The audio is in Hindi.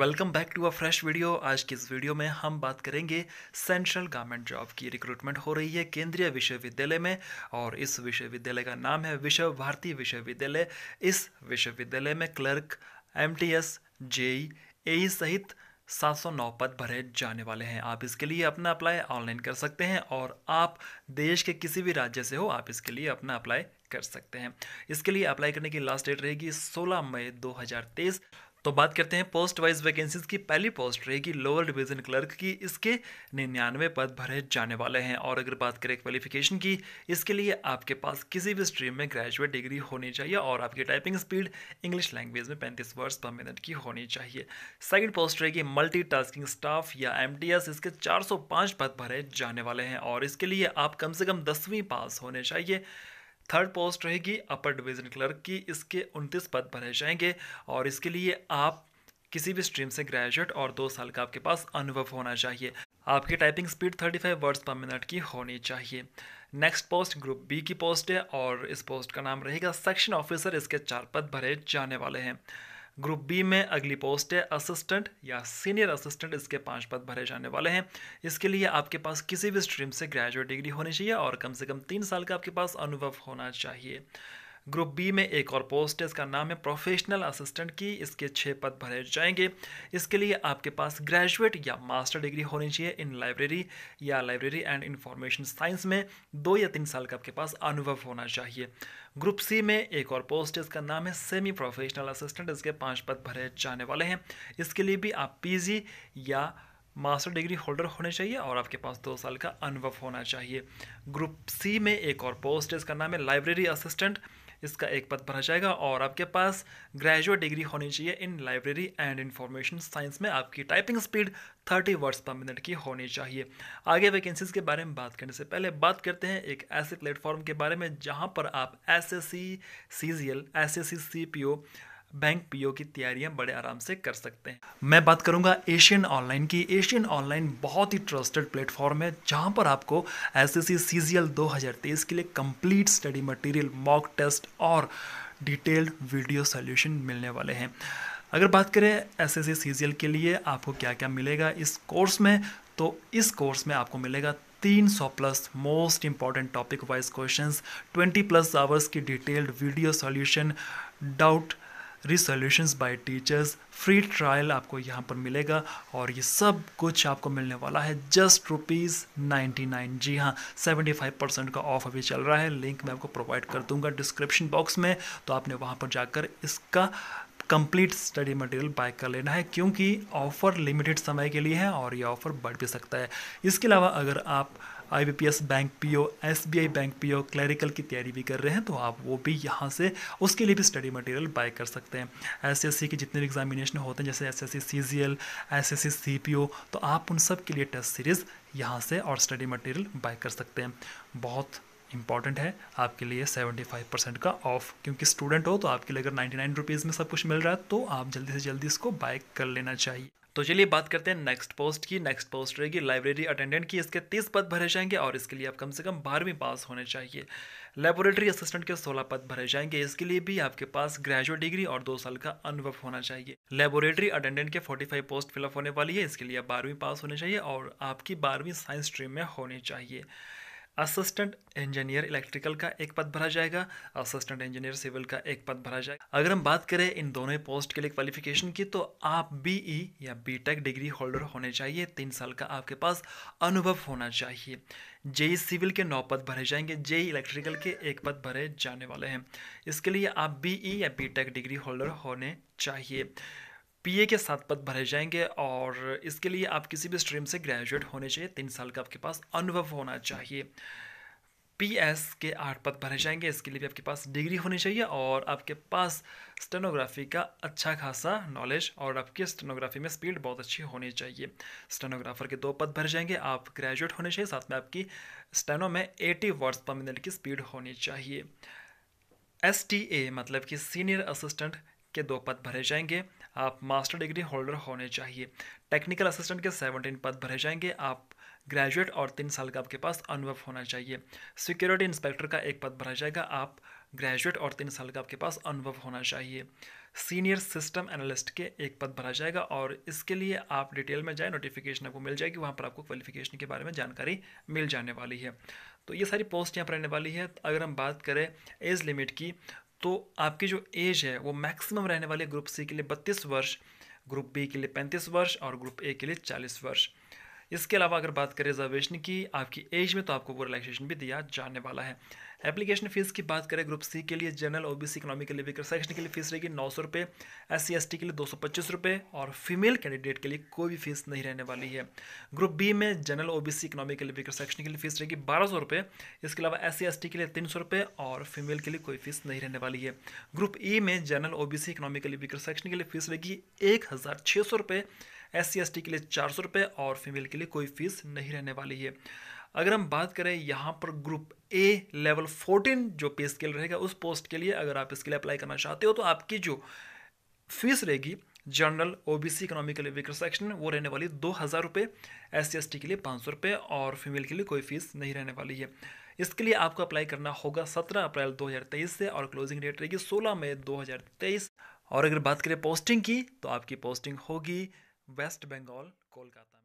welcome back to a fresh video आज की इस वीडियो में हम बात करेंगे सेंट्रल गवर्नमेंट जॉब की रिक्रूटमेंट हो रही है केंद्रीय विश्वविद्यालय में और इस विश्वविद्यालय का नाम है विश्व भारती विश्वविद्यालय इस विश्वविद्यालय में clerk M T S JE A सहित 709 पद भरे जाने वाले हैं आप इसके लिए अपना अप्लाई ऑनलाइन कर सकते हैं और आप देश के किसी भी राज्य से हो आप इसके लिए अपना अप्लाई कर सकते हैं इसके लिए अप्लाई करने की लास्ट डेट रहेगी 16 मई 2023 तो बात करते हैं पोस्ट वाइज वैकेंसीज की पहली पोस्ट रहेगी लोअर डिवीजन क्लर्क की इसके निन्यानवे पद भरे जाने वाले हैं और अगर बात करें क्वालिफिकेशन की इसके लिए आपके पास किसी भी स्ट्रीम में ग्रेजुएट डिग्री होनी चाहिए और आपकी टाइपिंग स्पीड इंग्लिश लैंग्वेज में पैंतीस वर्ड्स पर मिनट की होनी चाहिए सेकेंड पोस्ट रहेगी मल्टी स्टाफ या एम इसके चार पद भरे जाने वाले हैं और इसके लिए आप कम से कम दसवीं पास होने चाहिए थर्ड पोस्ट रहेगी अपर डिवीज़न क्लर्क की इसके उनतीस पद भरे जाएंगे और इसके लिए आप किसी भी स्ट्रीम से ग्रेजुएट और दो साल का आपके पास अनुभव होना चाहिए आपकी typing speed 35 words per minute की होनी चाहिए नेक्स्ट पोस्ट ग्रुप बी की पोस्ट है और इस पोस्ट का नाम रहेगा सेक्शन ऑफिसर इसके चार पद भरे जाने वाले हैं ग्रुप बी में अगली पोस्ट है असिस्टेंट या सीनियर असिस्टेंट इसके पाँच पद भरे जाने वाले हैं इसके लिए आपके पास किसी भी स्ट्रीम से ग्रेजुएट डिग्री होनी चाहिए और कम से कम तीन साल का आपके पास अनुभव होना चाहिए ग्रुप बी में एक और पोस्ट है इसका नाम है प्रोफेशनल असिस्टेंट की इसके छः पद भरे जाएंगे इसके लिए आपके पास ग्रेजुएट या मास्टर डिग्री होनी चाहिए इन लाइब्रेरी या लाइब्रेरी एंड इंफॉर्मेशन साइंस में दो या तीन साल का आपके पास अनुभव होना चाहिए ग्रुप सी में एक और पोस्ट है इसका नाम है सेमी प्रोफेशनल असिस्टेंट इसके पाँच पद भरे जाने वाले हैं इसके लिए भी आप पी या मास्टर डिग्री होल्डर होने चाहिए और आपके पास दो साल का अनुभव होना चाहिए ग्रुप सी में एक और पोस्ट है इसका नाम है लाइब्रेरी असिस्टेंट इसका एक पद भरा जाएगा और आपके पास ग्रेजुएट डिग्री होनी चाहिए in library and information science में आपकी typing speed 30 words per minute की होनी चाहिए आगे वैकेंसीज़ के बारे में बात करने से पहले बात करते हैं एक ऐसे प्लेटफॉर्म के बारे में जहाँ पर आप S S C C G L S S C C P O bank PO की तैयारियां बड़े आराम से कर सकते हैं मैं बात करूंगा एशियन ऑनलाइन की एशियन ऑनलाइन बहुत ही ट्रस्टेड प्लेटफॉर्म है जहां पर आपको एस एस सी सी दो हज़ार तेईस के लिए complete study material mock test और डिटेल्ड वीडियो सॉल्यूशन मिलने वाले हैं अगर बात करें एस एस सी सी के लिए आपको क्या क्या मिलेगा इस कोर्स में तो इस कोर्स में आपको मिलेगा 300 plus most important topic wise questions 20 plus hours की detailed video solution doubt resolutions by teachers free trial आपको यहाँ पर मिलेगा और ये सब कुछ आपको मिलने वाला है जस्ट रुपीज़ नाइन्टी नाइन जी हाँ सेवेंटी फाइव परसेंट का ऑफ अभी चल रहा है लिंक मैं आपको प्रोवाइड कर दूंगा डिस्क्रिप्शन बॉक्स में तो आपने वहाँ पर जाकर इसका कंप्लीट स्टडी मटेरियल बाय कर लेना है क्योंकि ऑफ़र लिमिटेड समय के लिए है और ये ऑफ़र बढ़ भी सकता है इसके अलावा अगर आप IBPS bank PO SBI bank PO clerical की तैयारी भी कर रहे हैं तो आप वो भी यहाँ से उसके लिए भी स्टडी मटेरियल बाय कर सकते हैं एस के जितने भी एग्जामिनेशन होते हैं जैसे एस सी एसएससी सीपीओ तो आप उन सब के लिए टेस्ट सीरीज़ यहाँ से और स्टडी मटेरियल बाय कर सकते हैं बहुत इंपॉर्टेंट है आपके लिए 75 परसेंट का ऑफ क्योंकि स्टूडेंट हो तो आपके लिए अगर 99 रुपीज़ में सब कुछ मिल रहा है तो आप जल्दी से जल्दी इसको बाय कर लेना चाहिए तो चलिए बात करते हैं नेक्स्ट पोस्ट की नेक्स्ट पोस्ट रहेगी लाइब्रेरी अटेंडेंट की इसके तीस पद भरे जाएंगे और इसके लिए आप कम से कम बारहवीं पास होने चाहिए लेबोरेटरी असिस्टेंट के सोलह पद भरे जाएंगे इसके लिए भी आपके पास ग्रेजुएट डिग्री और दो साल का अनुभव होना चाहिए लेबोरेटरी अटेंडेंट के फोर्टी फाइव पोस्ट फिलअप होने वाली है इसके लिए आप बारहवीं पास होने चाहिए और आपकी बारहवीं साइंस स्ट्रीम में होनी चाहिए असिस्टेंट इंजीनियर इलेक्ट्रिकल का एक पद भरा जाएगा असिस्टेंट इंजीनियर सिविल का एक पद भरा जाएगा अगर हम बात करें इन दोनों पोस्ट के लिए क्वालिफिकेशन की तो आप बीई e या बीटेक डिग्री होल्डर होने चाहिए तीन साल का आपके पास अनुभव होना चाहिए जेई सिविल के नौ पद भरे जाएंगे जेई इलेक्ट्रिकल के एक पद भरे जाने वाले हैं इसके लिए आप बीई e या बीटेक डिग्री होल्डर होने चाहिए पीए के साथ पद भरे जाएंगे और इसके लिए आप किसी भी स्ट्रीम से ग्रेजुएट होने चाहिए तीन साल का आपके पास अनुभव होना चाहिए पीएस के आठ पद भरे जाएंगे इसके लिए भी आपके पास डिग्री होनी चाहिए और आपके पास स्टेनोग्राफी का अच्छा खासा नॉलेज और आपकी स्टेनोग्राफी में स्पीड बहुत अच्छी होनी चाहिए स्टेनोग्राफर के दो पद भरे जाएंगे आप ग्रेजुएट होने चाहिए साथ में आपकी स्टेनो में एटी वर्ड्स पर मिनट की स्पीड होनी चाहिए एस मतलब कि सीनियर असिस्टेंट के दो पद भरे जाएंगे आप मास्टर डिग्री होल्डर होने चाहिए टेक्निकल असिस्टेंट के सेवनटीन पद भरे जाएंगे आप ग्रेजुएट और तीन साल का आपके पास अनुभव होना चाहिए सिक्योरिटी इंस्पेक्टर का एक पद भरा जाएगा आप ग्रेजुएट और तीन साल का आपके पास अनुभव होना चाहिए सीनियर सिस्टम एनालिस्ट के एक पद भरा जाएगा और इसके लिए आप डिटेल में जाएँ नोटिफिकेशन आपको मिल जाएगी वहाँ पर आपको क्वालिफिकेशन के बारे में जानकारी मिल जाने वाली है तो ये सारी पोस्ट यहाँ पर रहने वाली है अगर हम बात करें एज लिमिट की तो आपकी जो एज है वो मैक्सिमम रहने वाले ग्रुप सी के लिए बत्तीस वर्ष ग्रुप बी के लिए पैंतीस वर्ष और ग्रुप ए के लिए चालीस वर्ष इसके अलावा अगर बात करें रिजर्वेशन की आपकी एज में तो आपको वो रिलैक्सेशन भी दिया जाने वाला है एप्लीकेशन फ़ीस की बात करें ग्रुप सी के लिए general O B C economy के लिए विकर सेक्शन के लिए फ़ीस रहेगी नौ सौ रुपये एस सी एस टी के लिए दो सौ पच्चीस रुपये और फीमेल कैंडिडेट के लिए कोई भी फीस नहीं रहने वाली है ग्रुप बी में general O B C economy के लिए विकर सेक्शन के लिए फ़ीस रहेगी बारह सौ रुपये इसके अलावा एस सी एस टी के लिए तीन सौ रुपये और फीमेल के लिए कोई फीस नहीं रहने वाली है ग्रुप ई में general O B C economy के लिए विकर सेक्शन के लिए फ़ीस रहेगी एक हज़ार छः सौ रुपये एस सी के लिए चार सौ रुपये और फीमेल के लिए कोई फीस नहीं रहने वाली है अगर हम बात करें यहाँ पर ग्रुप ए लेवल फोर्टीन जो पे स्केल रहेगा उस पोस्ट के लिए अगर आप इसके लिए अप्लाई करना चाहते हो तो आपकी जो फीस रहेगी general OBC economical weaker section वो रहने वाली दो हज़ार रुपये एस सी के लिए पाँच सौ रुपये और फीमेल के लिए कोई फीस नहीं रहने वाली है इसके लिए आपको अप्लाई करना होगा सत्रह अप्रैल 2023 से और क्लोजिंग डेट रहेगी सोलह मई 2023 और अगर बात करें पोस्टिंग की तो आपकी पोस्टिंग होगी वेस्ट बंगाल कोलकाता